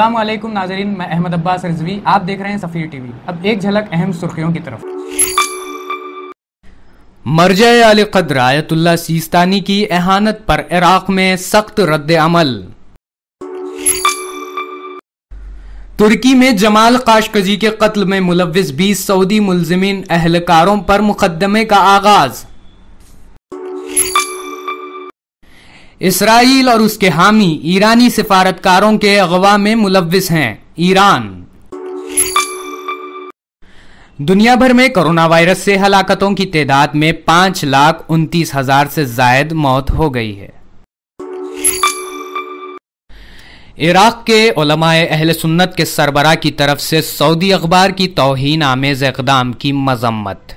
अलैकुम नाजरीन मैं अहमद अब्बास रिजवी आप देख रहे हैं सफ़ीर टीवी अब एक झलक अहम सुर्खियों की तरफ मरजा अली कद्र आयतुल्ला सीस्तानी की एहानत पर इराक में सख्त रद्द अमल तुर्की में जमाल काशकजी के कत्ल में मुलविस बीस सऊदी मुलजमीन अहलकारों पर मुकदमे का आगाज़ इसराइल और उसके हामी ईरानी सिफारतकारों के अगवा में मुलविस हैं ईरान दुनिया भर में कोरोना वायरस से हलाकतों की तादाद में पांच लाख उनतीस हजार से जायद मौत हो गई है इराक के उलमाए अहल सुन्नत के सरबरा की तरफ से सऊदी अखबार की तोहन आमेज इकदाम की मजम्मत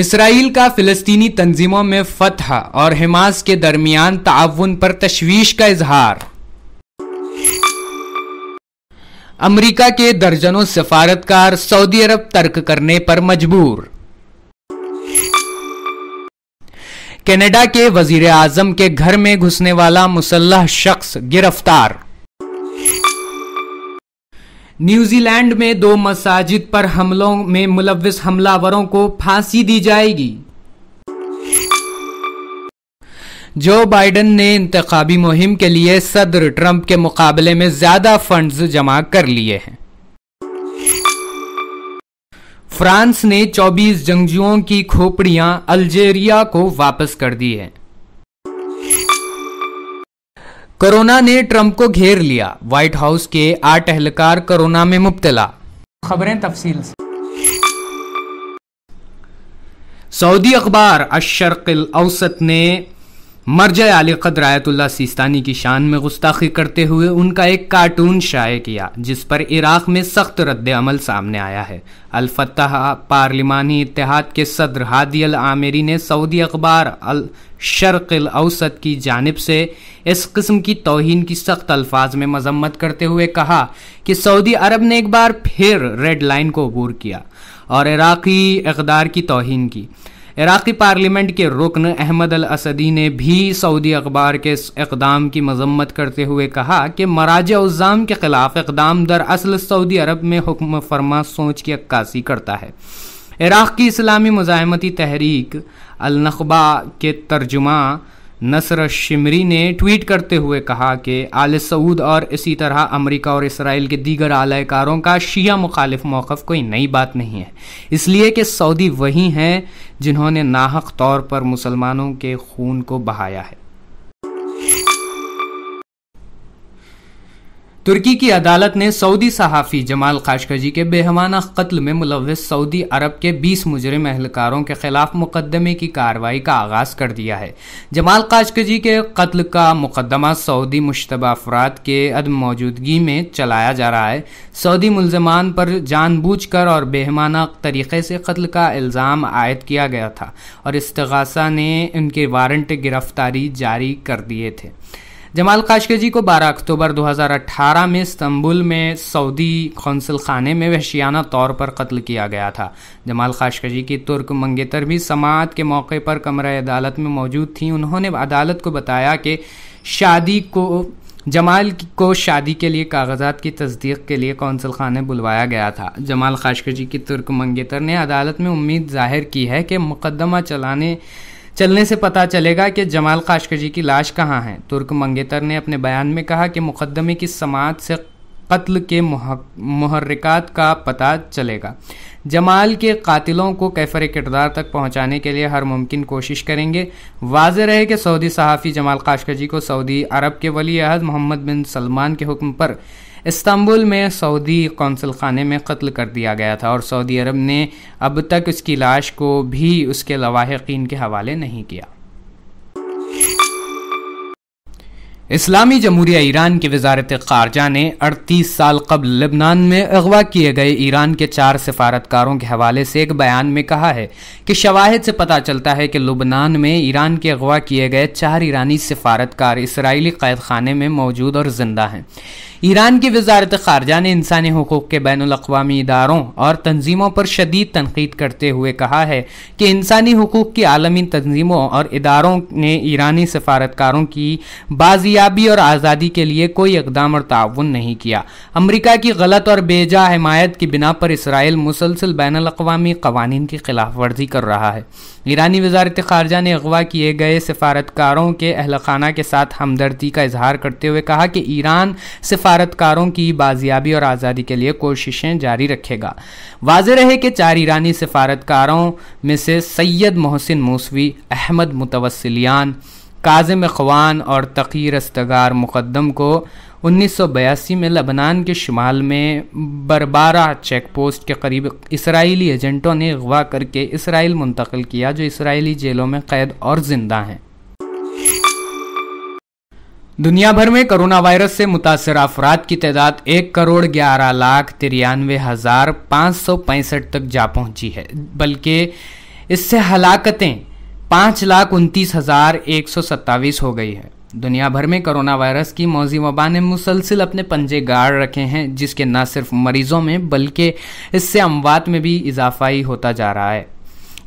इसराइल का फिलिस्तीनी तंजीमों में फतह और हमास के दरमियान ताउन पर तशवीश का इजहार अमेरिका के दर्जनों सफारतकार सऊदी अरब तर्क करने पर मजबूर कनाडा के वजीर आजम के घर में घुसने वाला मुसल्ह शख्स गिरफ्तार न्यूजीलैंड में दो मसाजिद पर हमलों में मुलविस हमलावरों को फांसी दी जाएगी जो बाइडन ने इंतबी मुहिम के लिए सदर ट्रंप के मुकाबले में ज्यादा फंड्स जमा कर लिए हैं फ्रांस ने 24 जंगजुओं की खोपड़ियां अल्जेरिया को वापस कर दी है कोरोना ने ट्रंप को घेर लिया व्हाइट हाउस के आठ एहलकार कोरोना में मुबतला खबरें तफसील सऊदी अखबार अशरकिल औसत ने मरजा अली कदर आयतुल्ला सिस्तानी की शान में गुस्ताखी करते हुए उनका एक कार्टून शाये किया जिस पर इराक में सख्त रद्द अमल सामने आया है अलफतः पार्लिमानी इतिहाद के सदर हादी अल आमेरी ने सऊदी अखबार अल शर्क अवसत की जानब से इस किस्म की तोहन की सख्त अल्फाज में मजम्मत करते हुए कहा कि सऊदी अरब ने एक बार फिर रेड लाइन को अबूर किया और इराक़ी इकदार की तोहन की इराक़ी पार्लियामेंट के रुकन अहमद अल असदी ने भी सऊदी अखबार के इस इकदाम की मजम्मत करते हुए कहा कि मराज उज़ाम के ख़िलाफ़ इकदाम दरअसल सऊदी अरब में हुक्म फरमा सोच की अक्कासी करता है इराक़ की इस्लामी मज़ामती तहरीक अलनखबा के तर्जुमा नसर शिमरी ने ट्वीट करते हुए कहा कि आल सऊद और इसी तरह अमेरिका और इसराइल के दीगर आलाकारों का शिया मुखालिफ मौक़ कोई नई बात नहीं है इसलिए कि सऊदी वही हैं जिन्होंने नाहक तौर पर मुसलमानों के खून को बहाया है तुर्की की अदालत ने सऊदी सहाफ़ी जमाल खाशकजी के बेहमाना कत्ल में मुलविस सऊदी अरब के 20 मुजरम अहलकारों के खिलाफ मुकदमे की कार्रवाई का आगाज़ कर दिया है जमाल खाशकजी के कत्ल का मुकदमा सऊदी मुशतबा अफराद के अदम मौजूदगी में चलाया जा रहा है सऊदी मुलजमान पर जानबूझ कर और बेहमाना तरीके से कत्ल का इल्ज़ाम आयद किया गया था और इसतगासा ने उनके वारंट गिरफ्तारी जारी कर दिए थे जमाल काशके जी को 12 अक्टूबर 2018 में इस्तंबुल में सऊदी कौंसल खाने में वहशियाना तौर पर कत्ल किया गया था जमाल काशके जी की तुर्क मंगेतर भी समात के मौके पर कमरा अदालत में मौजूद थी उन्होंने अदालत को बताया कि शादी को जमाल को शादी के लिए कागजात की तस्दीक के लिए कौंसल खाने बुलवाया गया था जमाल खाशकर जी की तुर्क मंगेतर ने अदालत में उम्मीद जाहिर की है कि मुकदमा चलाने चलने से पता चलेगा कि जमाल काशकजी की लाश कहाँ है तुर्क मंगेतर ने अपने बयान में कहा कि मुकदमे की समात से कत्ल के महरिकात का पता चलेगा जमाल के कातिलों को कैफर किरदार तक पहुंचाने के लिए हर मुमकिन कोशिश करेंगे वाज रहे कि सऊदी सहाफ़ी जमाल काशकजी को सऊदी अरब के वली अहद मोहम्मद बिन सलमान के हुक्म पर इस्तांबुल में सऊदी कौंसल खाने में कत्ल कर दिया गया था और सऊदी अरब ने अब तक उसकी लाश को भी उसके लवाहकिन के हवाले नहीं किया इस्लामी जमहूरिया ईरान की वजारत खारजा ने 38 साल कबल लबनान में अगवा किए गए ईरान के चार सफारतकारों के हवाले से एक बयान में कहा है कि शवाहद से पता चलता है कि लुबनान में ईरान के अगवा किए गए चार ईरानी सफारतकार इसराइली कैद खाने में मौजूद और जिंदा हैं ईरान की वजारत खारजा ने इंसानी हकूक़ के बैन अवी इदारों और तनजीमों पर शदीद तनकीद करते हुए कहा है कि इंसानी हकूक़ की आलमी तनजीमों और इदारों ने ईरानी सफारतकारों की बाजियाबी और आज़ादी के लिए कोई इकदाम और ताउन नहीं किया अमरीका की गलत और बेजा हमायत की बिना पर इसराइल मुसलसल बैन अवी कवानीन की खिलाफ वर्जी कर रहा है ईरानी वजारत खारजा ने अगवा किए गए सफारतकारों के अहल खाना के साथ हमदर्दी का इजहार करते हुए कहा कि ईरान सिफारत भारतकारों की बाजियाबी और आज़ादी के लिए कोशिशें जारी रखेगा वाज रहे कि चार ईरानी सफारतकारों में से सैयद मोहसिन मूसवी अहमद मुतवसलियान काजम ख़वान और तकीर अस्तगार मुकदम को 1982 में लबनान के शुमाल में बरबारा चेक पोस्ट के करीब इसराइली एजेंटों ने अगवा करके इसराइल मुंतकिल किया जो इसराइली जेलों में कैद और जिंदा हैं दुनिया भर में कोरोना वायरस से मुतासर अफराद की तादाद एक करोड़ ग्यारह लाख तिरानवे हजार पाँच सौ पैंसठ तक जा पहुंची है बल्कि इससे हलाकतें पाँच लाख उनतीस हजार एक सौ सत्ताईस हो गई है दुनिया भर में कोरोना वायरस की मौजी वबा ने मुसलसिल अपने पंजे गाड़ रखे हैं जिसके न सिर्फ मरीजों में बल्कि इससे अमवात में भी इजाफा ही होता जा रहा है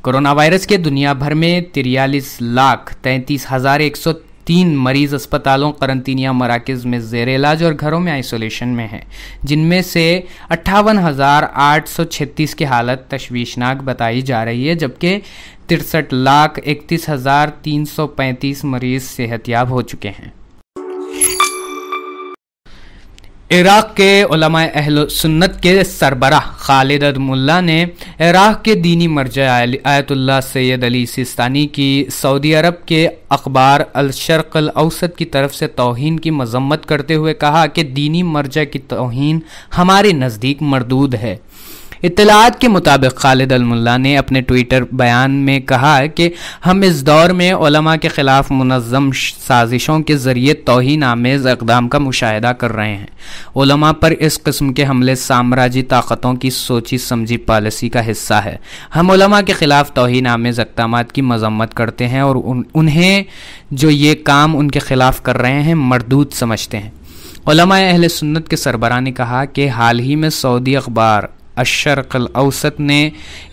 कोरोना वायरस के दुनिया भर में तिरयालीस लाख तैंतीस हजार एक सौ तीन मरीज अस्पतालों करंतिनिया मराकज़ में जेर इलाज और घरों में आइसोलेशन में हैं जिनमें से अट्ठावन की हालत तशवीशनाक बताई जा रही है जबकि तिरसठ लाख इकतीस हज़ार तीन सौ पैंतीस मरीज़ सेहतियाब हो चुके हैं इराक़ के अहल सुन्नत के सरबराह खालिद मुल्ला ने इराक़ के दीनी मर्ज आयतुल्ला सैद अली सिस्तानी की सऊदी अरब के अखबार अलशर्क अवसत की तरफ से तोहन की मजम्मत करते हुए कहा कि दीनी मर्जा की तोहन हमारे नज़दीक मरदूद है इतलात के मुताबिक खालिद अलमुल्ला ने अपने ट्विटर बयान में कहा कि हम इस दौर में उलमा के ख़िलाफ़ मनज़म साजिशों के ज़रिए तोहन आमेज़ इकदाम का मुशाह कर रहे हैं उलमा पर इस कस्म के हमले साम्राज्य ताकतों की सोची समझी पॉलिसी का हिस्सा है हम उलमा के ख़िलाफ़ तोहन आमेज़ इकदाम की मजम्मत करते हैं और उन, उन्हें जो ये काम उनके ख़िलाफ़ कर रहे हैं मरदूद समझते हैं अहल सुन्नत के सरबरा ने कहा कि हाल ही में सऊदी अखबार अशरक अवसत ने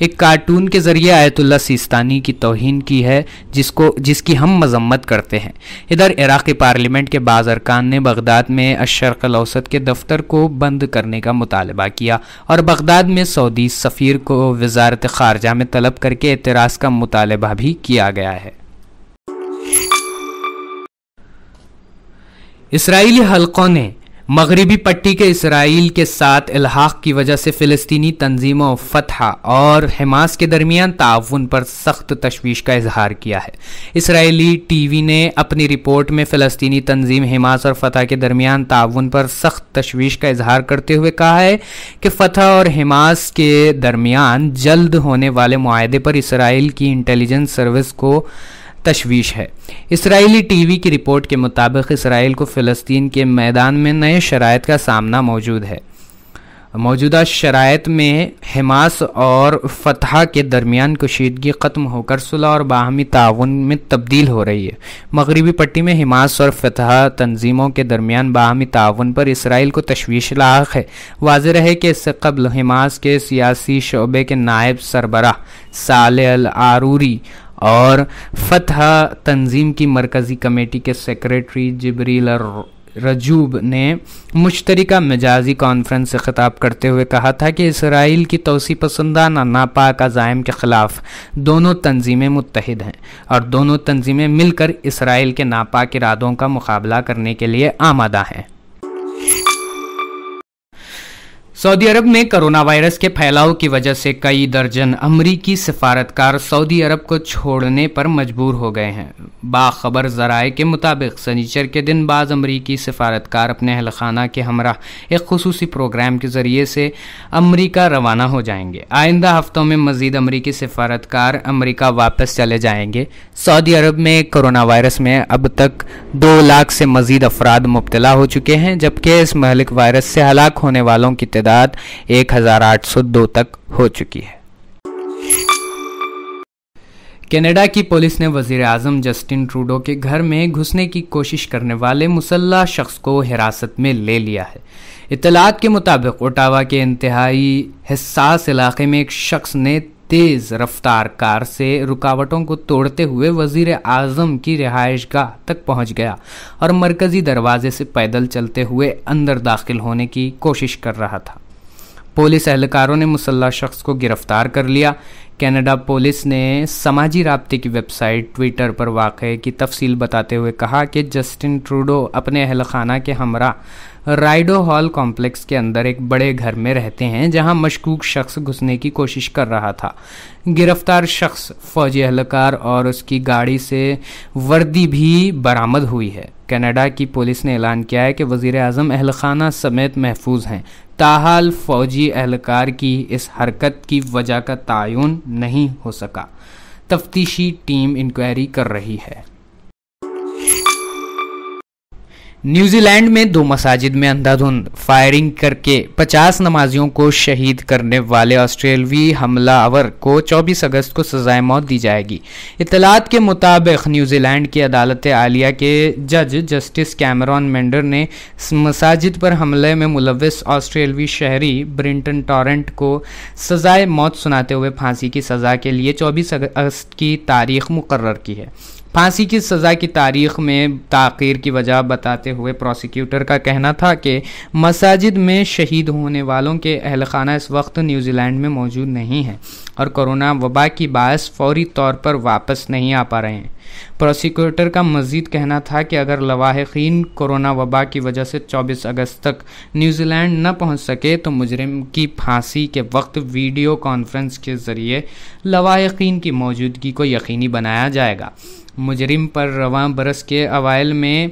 एक कार्टून के ज़रिए आयतुल्ला सिस्तानी की तोहन की है जिसको जिसकी हम मजम्मत करते हैं इधर इराक़ी पार्लियामेंट के बाज़ अरकान ने बगदाद में अशरक अवसत के दफ्तर को बंद करने का मुतालबा किया और बगदाद में सऊदी सफ़ीर को वजारत खारजा में तलब करके एतराज़ का मुतालबा भी किया गया है इसराइली हलकों ने मगरबी पट्टी के इसराइल के साथ इलाहाक की वजह से फ़लस्तनी तंजीमों फतहा और हमास के दरमियान ताउन पर सख्त तशवीश का इजहार किया है इसराइली टी वी ने अपनी रिपोर्ट में फ़लस्तनी तंजीम हमास और फतह के दरमियान ताउन पर सख्त तशवीश का इजहार करते हुए कहा है कि फतह और हमास के दरमियान जल्द होने वाले माहदे पर इसराइल की इंटेलिजेंस सर्विस को तशवीश है इसराइली टीवी की रिपोर्ट के मुताबिक इसराइल को फ़लस्तीन के मैदान में नए शराइ का सामना मौजूद है मौजूदा शरात में हमास और फतह के दरमियान कशीदगी ख़त्म होकर सुलह और बाहमी ताउन में तब्दील हो रही है मगरबी पट्टी में हमास और फतह तनजीमों के दरमियान बाहमी ताउन पर इसराइल को तशवीश लाक है वाज है कि इससे कबल हमास के सियासी शोबे के नायब सरबराह साल आरूरी और फतह तंजीम की मरकज़ी कमेटी के सेक्रेटरी जबरील रजूब ने मुश्तरका मिजाजी कॉन्फ्रेंस से खिताब करते हुए कहा था कि इसराइल की तोसी पसंदाना नापाक अजायम के ख़िलाफ़ दोनों तंजीमें मुतहद हैं और दोनों तंजीमें मिलकर इसराइल के नापाक इरादों का मुकाबला करने के लिए आमादा हैं सऊदी अरब में कोरोना वायरस के फैलाव की वजह से कई दर्जन अमरीकी सफारतकार सऊदी अरब को छोड़ने पर मजबूर हो गए हैं बाखबर जराए के मुताबिक सनीचर के दिन बाद अमरीकी सफारतकार अपने अहलखाना के हमरा एक खसूसी प्रोग्राम के ज़रिए से अमरीका रवाना हो जाएंगे आइंदा हफ्तों में मजीद अमरीकी सफारतकार अमरीका वापस चले जाएंगे सऊदी अरब में कोरोना वायरस में अब तक दो लाख से मजीद अफराद मुबतला हो चुके हैं जबकि इस महलिक वायरस से हलाक होने वालों की तदाद तादाद 1802 तक हो चुकी है कनाडा की पुलिस ने वजीर आजम जस्टिन ट्रूडो के घर में घुसने की कोशिश करने वाले मुसल्ला शख्स को हिरासत में ले लिया है इतलात के मुताबिक ओटावा के इंतहाई हसास इलाके में एक शख्स ने तेज रफ्तार कार से रुकावटों को तोड़ते हुए वजीर आजम की रिहायश गाह तक पहुंच गया और मरकजी दरवाजे से पैदल चलते हुए अंदर दाखिल होने की कोशिश कर रहा था पुलिस एहलकारों ने मुसल्ला शख्स को गिरफ्तार कर लिया कनाडा पुलिस ने समाजी रबते की वेबसाइट ट्विटर पर वाक़ की तफसील बताते हुए कहा कि जस्टिन ट्रूडो अपने अहल खाना के हमरा राइडो हॉल कॉम्प्लेक्स के अंदर एक बड़े घर में रहते हैं जहां मशकूक शख्स घुसने की कोशिश कर रहा था गिरफ्तार शख्स फौजी एहलकार और उसकी गाड़ी से वर्दी भी बरामद हुई है कनाडा की पुलिस ने ऐलान किया है कि वजीर अजम अहल खाना समेत महफूज हैं ताहाल फौजी एहलकार की इस हरकत की वजह का तयन नहीं हो सका तफ्तीशी टीम इंक्वायरी कर रही है न्यूजीलैंड में दो मसाजिद में अंधाधुंध फायरिंग करके 50 नमाजियों को शहीद करने वाले ऑस्ट्रेलवी हमलावर को 24 अगस्त को सजाए मौत दी जाएगी इतलात के मुताबिक न्यूजीलैंड की अदालत आलिया के जज जस्टिस कैमरॉन मेंडर ने मसाजिद पर हमले में मुलविस ऑस्ट्रेलवी शहरी ब्रिंटन टॉरेंट को सजाए मौत सुनाते हुए फांसी की सज़ा के लिए चौबीस अगस्त की तारीख मुकर की है फांसी की सज़ा की तारीख में ताखिर की वजह बताते हुए प्रोसिक्यूटर का कहना था कि मसाजिद में शहीद होने वालों के अहल खाना इस वक्त न्यूजीलैंड में मौजूद नहीं है और कोरोना वबा की बास फौरी तौर पर वापस नहीं आ पा रहे हैं प्रोसिक्यूटर का मजीद कहना था कि अगर लवाहिन कोरोना वबा की वजह से 24 अगस्त तक न्यूजीलैंड न पहुंच सके तो मुजरिम की फांसी के वक्त वीडियो कॉन्फ्रेंस के ज़रिए लवाहिन की मौजूदगी को यकीनी बनाया जाएगा मुजरिम पर रवान बरस के अवाइल में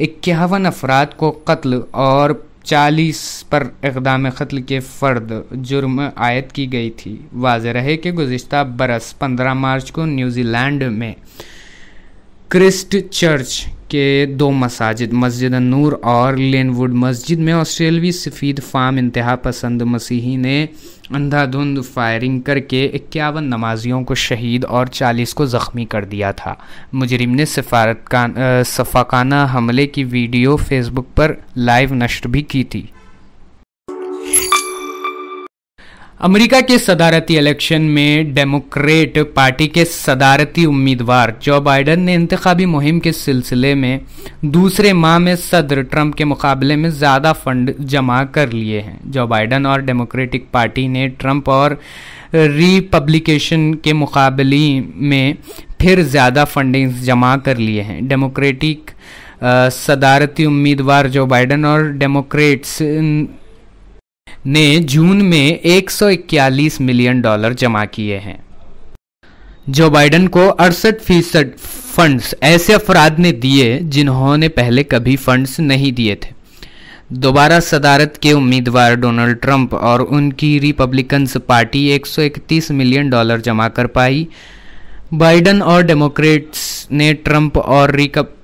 इक्यावन अफराद को कत्ल और चालीस पर इकदाम कत्ल के फ़र्द जुर्म आयद की गई थी वाज रहे कि गुज्त बरस पंद्रह मार्च को न्यूजीलैंड में क्रिस्ट चर्च के दो मसाजिद मस्जिद नूर और लेनवुड मस्जिद में ऑस्ट्रेलवी सफ़ीद फार्म इंतहा पसंद मसीही ने अंधाधुंध फायरिंग करके इक्यावन नमाजियों को शहीद और चालीस को ज़ख्मी कर दिया था मुजरिम ने सफारत का सफ़ाकाना हमले की वीडियो फेसबुक पर लाइव नष्ट भी की थी अमेरिका के सदारती इलेक्शन में डेमोक्रेट पार्टी के सदारती उम्मीदवार जो बाइडन ने इंतबी मुहिम के सिलसिले में दूसरे माह में सदर ट्रंप के मुकाबले में ज़्यादा फंड जमा कर लिए हैं जो बाइडन और डेमोक्रेटिक पार्टी ने ट्रंप और रिपब्लिकेशन के मुकाबले में फिर ज़्यादा फंडिंग जमा कर लिए हैं डेमोक्रेटिक सदारती उम्मीदवार जो बाइडन और डेमोक्रेट्स ने जून में 141 मिलियन डॉलर जमा किए हैं जो बाइडन को अड़सठ फीसद फंड्स ऐसे अफराद ने दिए जिन्होंने पहले कभी फंड्स नहीं दिए थे दोबारा सदारत के उम्मीदवार डोनाल्ड ट्रंप और उनकी रिपब्लिकन्स पार्टी 131 मिलियन डॉलर जमा कर पाई बाइडन और डेमोक्रेट्स ने ट्रंप और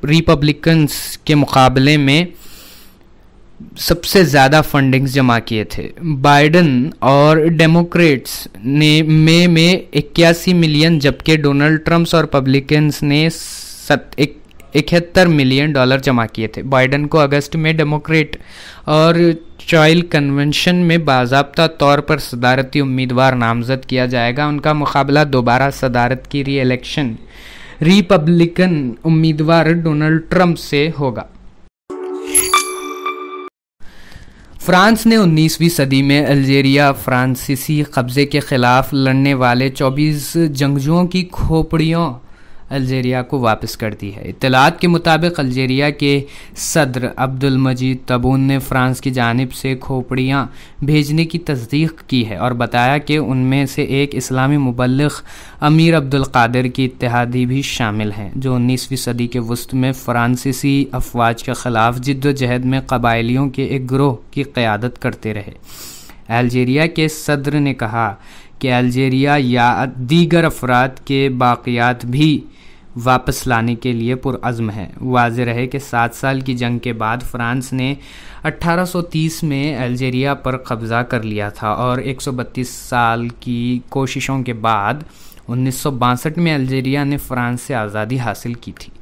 रिपब्लिकन्स के मुकाबले में सबसे ज़्यादा फंडिंग्स जमा किए थे बाइडन और डेमोक्रेट्स ने मे में इक्यासी मिलियन जबकि डोनाल्ड ट्रम्प्स और पब्लिकन्स ने सत एक इकहत्तर मिलियन डॉलर जमा किए थे बाइडन को अगस्त में डेमोक्रेट और चॉयल कन्वेंशन में बाबा तौर पर सदारती उम्मीदवार नामजद किया जाएगा उनका मुकाबला दोबारा सदारत की री इलेक्शन रिपब्लिकन उम्मीदवार डोनाल्ड ट्रंप से होगा फ्रांस ने 19वीं सदी में अल्जीरिया फ्रांसीसी कब्जे के खिलाफ लड़ने वाले 24 जंगजुओं की खोपड़ियों अलजेरिया को वापस कर दी है इतलात के मुताबिक अलजेरिया के सदर अब्दुल मजीद तबून ने फ्रांस की जानब से खोपड़ियाँ भेजने की तस्दीक की है और बताया कि उनमें से एक इस्लामी मुबलक अमीर अब्दुल कादिर की इतिहादी भी शामिल हैं जो उन्नीसवीं सदी के वस्त में फ्रांसीसी अफवाज के ख़िलाफ़ जद्दोजहद में कबायलियों के एक ग्रोह की क़्यादत करते रहे अल्जेरिया के सदर ने कहा कि अलजेरिया या दीगर अफराद के बाक़ियात भी वापस लाने के लिए पुरज़म है वाज रहे कि सात साल की जंग के बाद फ्रांस ने 1830 में अलजेरिया पर कब्ज़ा कर लिया था और 132 साल की कोशिशों के बाद उन्नीस में अलजेरिया ने फ्रांस से आज़ादी हासिल की थी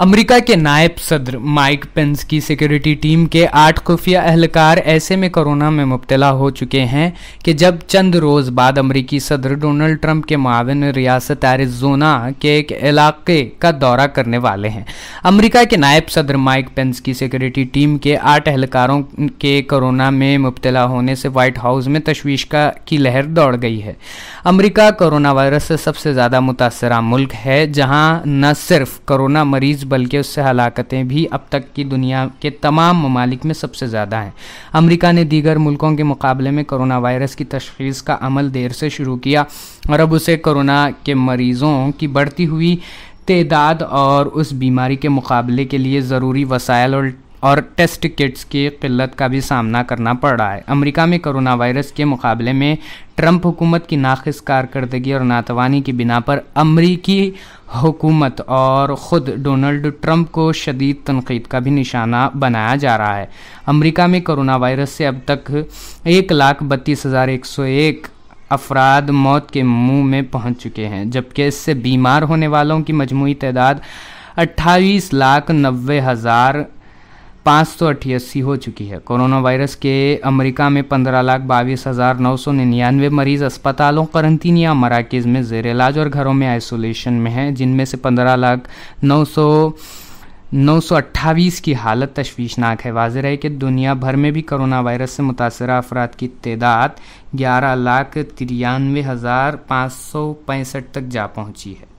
अमेरिका के नायब सदर माइक पेंस की सिक्योरिटी टीम के आठ खुफिया अहलकार ऐसे में कोरोना में मुबतला हो चुके हैं कि जब चंद रोज़ बाद अमरीकी सदर डोनाल्ड ट्रंप के मावन रियासत एरिजोना के एक इलाके का दौरा करने वाले हैं अमरीका के नायब सदर माइक पेंस की सिक्योरिटी टीम के आठ एहलकारों के कोरोना में मुबतला होने से वाइट हाउस में तशवीश का की लहर दौड़ गई है अमरीका कोरोना वायरस से सबसे ज़्यादा मुतासर मुल्क है जहाँ न सिर्फ कोरोना मरीज डेथ्स बल्कि उससे हलाकतें भी अब तक की दुनिया के तमाम ममालिक में सबसे ज़्यादा हैं अमरीका ने दीगर मुल्कों के मुकाबले में कोरोना वायरस की तशखीस का अमल देर से शुरू किया और अब उसे कोरोना के मरीज़ों की बढ़ती हुई तदाद और उस बीमारी के मुकाबले के लिए ज़रूरी वसायल और और टेस्ट किट्स की किल्लत का भी सामना करना पड़ रहा है अमेरिका में कोरोना वायरस के मुकाबले में ट्रंप हुकूमत की नाखिस कारकर्दगी और नातवानी की बिना पर अमरीकी हुकूमत और ख़ुद डोनाल्ड ट्रंप को शदीद तनकीद का भी निशाना बनाया जा रहा है अमरीका में कोरोना वायरस से अब तक एक लाख बत्तीस हज़ार एक सौ एक अफराद मौत के मुंह में पहुंच चुके हैं जबकि इससे बीमार होने वालों की मजमू तादाद अट्ठाईस लाख नब्बे हज़ार पाँच सौ हो चुकी है कोरोना वायरस के अमेरिका में पंद्रह लाख बाईस हज़ार नौ सौ निन्यानवे मरीज अस्पतालों करंतीन या मराकज़ में जेर इलाज और घरों में आइसोलेशन में हैं जिनमें से पंद्रह लाख नौ सौ नौ सौ अट्ठावीस की हालत तशवीशनाक है वाज है कि दुनिया भर में भी कोरोना वायरस से मुतासर अफराद की तदाद ग्यारह लाख तिरानवे हज़ार पाँच सौ पैंसठ तक जा पहुँची है